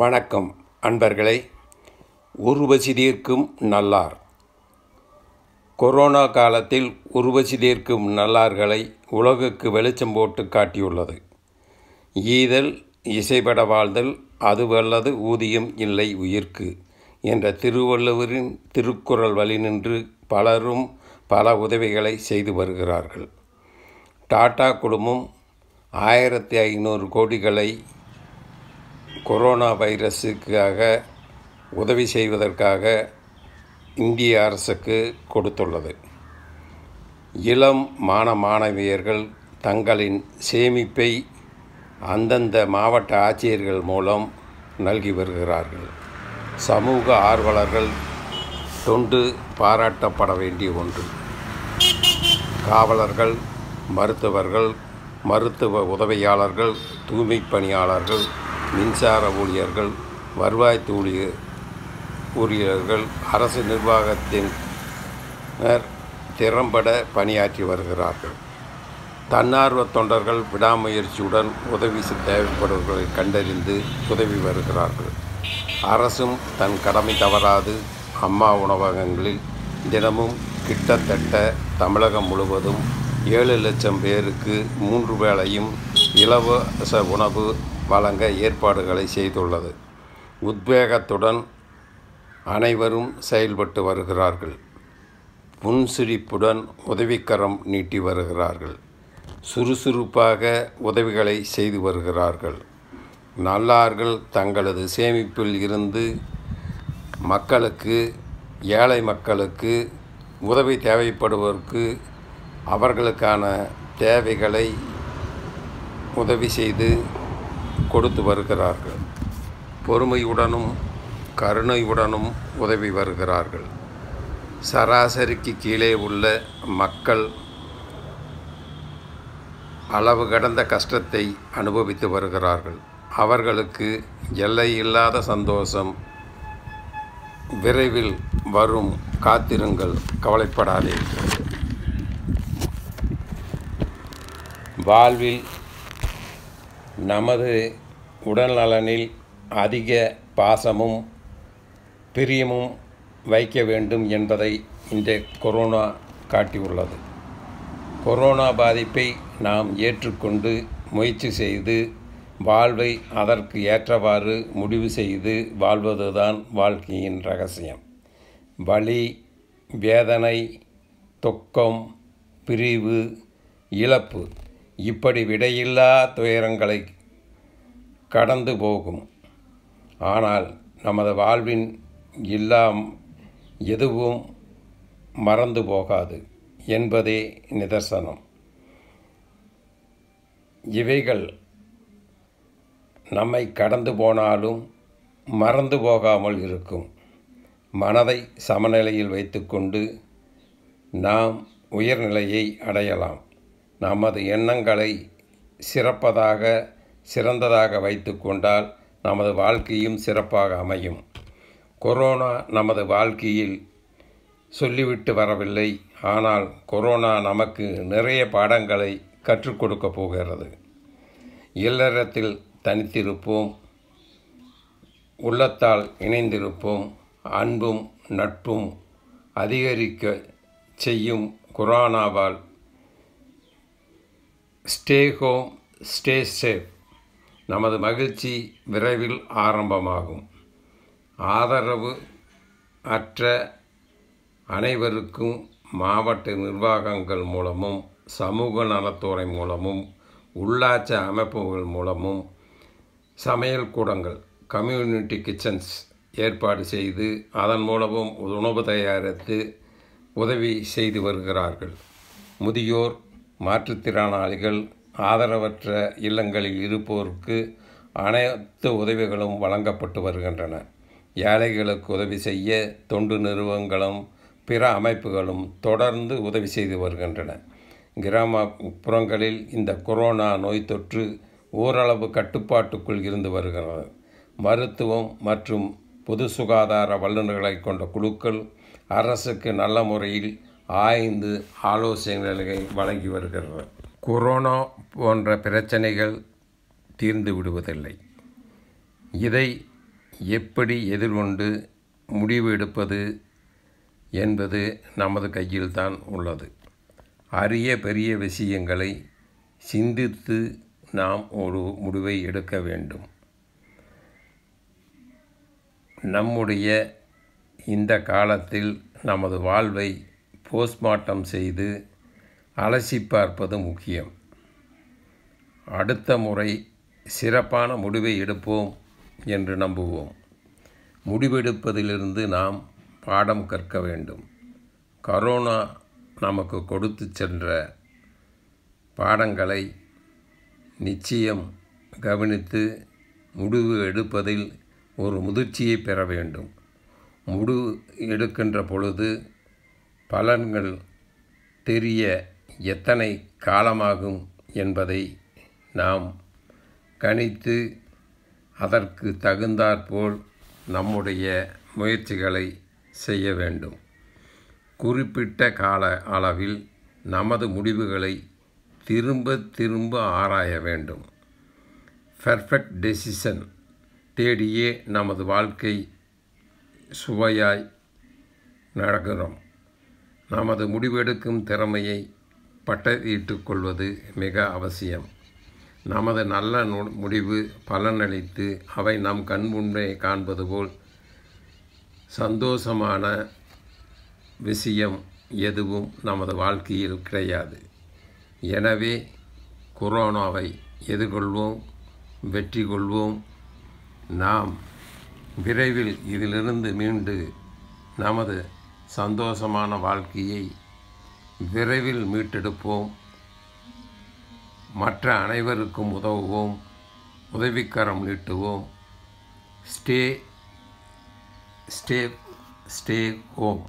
வணக்கம் அன்பர்களை உருவசி தீர்க்கும் நல்லார் கொரோனா காலத்தில் உருவசி தீர்க்கும் நல்லார்களை உலகுக்கு வெளிச்சம் போட்டு காட்டியுள்ளது ஈதல் இசைபட வாழ்தல் அதுவல்லது ஊதியம் இல்லை உயிர்க்கு என்ற திருவள்ளுவரின் திருக்குறள் வழி நின்று பலரும் பல உதவிகளை செய்து வருகிறார்கள் டாடா குழுமம் ஆயிரத்தி ஐநூறு கோடிகளை கொரோனா வைரஸுக்காக உதவி செய்வதற்காக இந்திய அரசுக்கு கொடுத்துள்ளது இளம் மாண மாணவியர்கள் தங்களின் சேமிப்பை அந்தந்த மாவட்ட ஆட்சியர்கள் மூலம் நல்கி வருகிறார்கள் சமூக ஆர்வலர்கள் தொண்டு பாராட்டப்பட வேண்டிய ஒன்று காவலர்கள் மருத்துவர்கள் மருத்துவ உதவியாளர்கள் தூய்மை பணியாளர்கள் மின்சார ஊழியர்கள் வருவாய் தூழிய ஊழியர்கள் அரசு நிர்வாகத்தினர் திறம்பட பணியாற்றி வருகிறார்கள் தன்னார்வ தொண்டர்கள் விடாமுயற்சியுடன் உதவி தேவைப்படுவர்களை கண்டறிந்து உதவி வருகிறார்கள் அரசும் தன் கடமை தவறாது அம்மா உணவகங்களில் தினமும் கிட்டத்தட்ட தமிழகம் முழுவதும் ஏழு லட்சம் பேருக்கு மூன்று வேளையும் இலவச உணவு வழங்க ஏற்பாடுகளை செய்துள்ளது உத்வேகத்துடன் அனைவரும் செயல்பட்டு வருகிறார்கள் புன்சிரிப்புடன் உதவிக்கரம் நீட்டி வருகிறார்கள் சுறுசுறுப்பாக உதவிகளை செய்து வருகிறார்கள் நல்லார்கள் தங்களது சேமிப்பில் இருந்து மக்களுக்கு ஏழை மக்களுக்கு உதவி தேவைப்படுவதற்கு அவர்களுக்கான தேவைகளை உதவி செய்து கொடுத்து வருகிறார்கள் பொறுமையுடனும் கருணையுடனும் உதவி வருகிறார்கள் சராசரிக்கு கீழே உள்ள மக்கள் அளவு கடந்த கஷ்டத்தை அனுபவித்து வருகிறார்கள் அவர்களுக்கு எல்லை இல்லாத சந்தோஷம் விரைவில் வரும் காத்திருங்கள் கவலைப்படாதே வாழ்வில் நமது உடல் நலனில் அதிக பாசமும் பிரியமும் வைக்க வேண்டும் என்பதை இந்த கொரோனா காட்டியுள்ளது கொரோனா பாதிப்பை நாம் ஏற்றுக்கொண்டு முயற்சி செய்து வாழ்வை அதற்கு ஏற்றவாறு முடிவு செய்து வாழ்வதுதான் வாழ்க்கையின் ரகசியம் வலி வேதனை துக்கம் பிரிவு இழப்பு இப்படி விடையில்லா துயரங்களை கடந்து போகும் ஆனால் நமது வாழ்வின் எல்லாம் எதுவும் மறந்து போகாது என்பதே நிதர்சனம் இவைகள் நம்மை கடந்து போனாலும் மறந்து போகாமல் இருக்கும் மனதை சமநிலையில் வைத்துக்கொண்டு நாம் உயர்நிலையை அடையலாம் நமது எண்ணங்களை சிறப்பதாக சிறந்ததாக வைத்து கொண்டால் நமது வாழ்க்கையும் சிறப்பாக அமையும் கொரோனா நமது வாழ்க்கையில் சொல்லிவிட்டு வரவில்லை ஆனால் கொரோனா நமக்கு நிறைய பாடங்களை கற்றுக் கொடுக்க போகிறது இல்லறத்தில் தனித்திருப்போம் உள்ளத்தால் இணைந்திருப்போம் அன்பும் நட்பும் அதிகரிக்க செய்யும் கொரோனாவால் ஸ்டே ஹோம் ஸ்டே சேஃப் நமது மகிழ்ச்சி விரைவில் ஆரம்பமாகும் ஆதரவு அற்ற அனைவருக்கும் மாவட்ட நிர்வாகங்கள் மூலமும் சமூக நலத்துறை மூலமும் உள்ளாட்சி அமைப்புகள் மூலமும் சமையல் கூடங்கள் கம்யூனிட்டி கிச்சன்ஸ் ஏற்பாடு செய்து அதன் மூலமும் உணவு தயாரித்து உதவி செய்து வருகிறார்கள் முதியோர் மாற்றுத்திறனாளிகள் ஆதரவற்ற இல்லங்களில் இருப்போருக்கு அனைத்து உதவிகளும் வழங்கப்பட்டு வருகின்றன ஏழைகளுக்கு உதவி செய்ய தொண்டு நிறுவனங்களும் பிற அமைப்புகளும் தொடர்ந்து உதவி செய்து வருகின்றன கிராமப்புறங்களில் இந்த கொரோனா நோய் தொற்று ஓரளவு கட்டுப்பாட்டுக்குள் இருந்து வருகிறது மருத்துவம் மற்றும் பொது சுகாதார வல்லுநர்களை கொண்ட குழுக்கள் அரசுக்கு நல்ல முறையில் ஆய்ந்து ஆலோசனைகளை வழங்கி வருகிறது கொரோனா போன்ற பிரச்சனைகள் தீர்ந்து விடுவதில்லை இதை எப்படி எதிர்கொண்டு முடிவு எடுப்பது என்பது நமது கையில்தான் உள்ளது அரிய பெரிய விஷயங்களை சிந்தித்து நாம் ஒரு முடிவை எடுக்க வேண்டும் நம்முடைய இந்த காலத்தில் நமது வாழ்வை போஸ்ட்மார்ட்டம் செய்து அலசி பார்ப்பது முக்கியம் அடுத்த முறை சிறப்பான முடிவை எடுப்போம் என்று நம்புவோம் முடிவெடுப்பதிலிருந்து நாம் பாடம் கற்க வேண்டும் கரோனா நமக்கு கொடுத்து சென்ற பாடங்களை நிச்சயம் கவனித்து முடிவு எடுப்பதில் ஒரு முதிர்ச்சியை பெற வேண்டும் முடிவு எடுக்கின்ற பொழுது பலன்கள் தெரிய எத்தனை காலமாகும் என்பதை நாம் கணித்து அதற்கு தகுந்தாற்போல் நம்முடைய முயற்சிகளை செய்ய வேண்டும் குறிப்பிட்ட கால அளவில் நமது முடிவுகளை திரும்ப திரும்ப ஆராய வேண்டும் பெர்ஃபெக்ட் டெசிஷன் தேடியே நமது வாழ்க்கை சுவையாய் நடக்கிறோம் நமது முடிவெடுக்கும் திறமையை பட்டதிட்டுக் கொள்வது மிக அவசியம் நமது நல்ல முடிவு பலனளித்து அவை நம் கண்முன்னே காண்பது போல் சந்தோஷமான விஷயம் எதுவும் நமது வாழ்க்கையில் கிடையாது எனவே கொரோனாவை எதிர்கொள்வோம் வெற்றி கொள்வோம் நாம் விரைவில் இதிலிருந்து மீண்டு நமது சந்தோஷமான வாழ்க்கையை விரைவில் மீட்டெடுப்போம் மற்ற அனைவருக்கும் உதவுவோம் உதவிக்கரம் நீட்டுவோம் ஸ்டே ஸ்டே ஸ்டே ஹோம்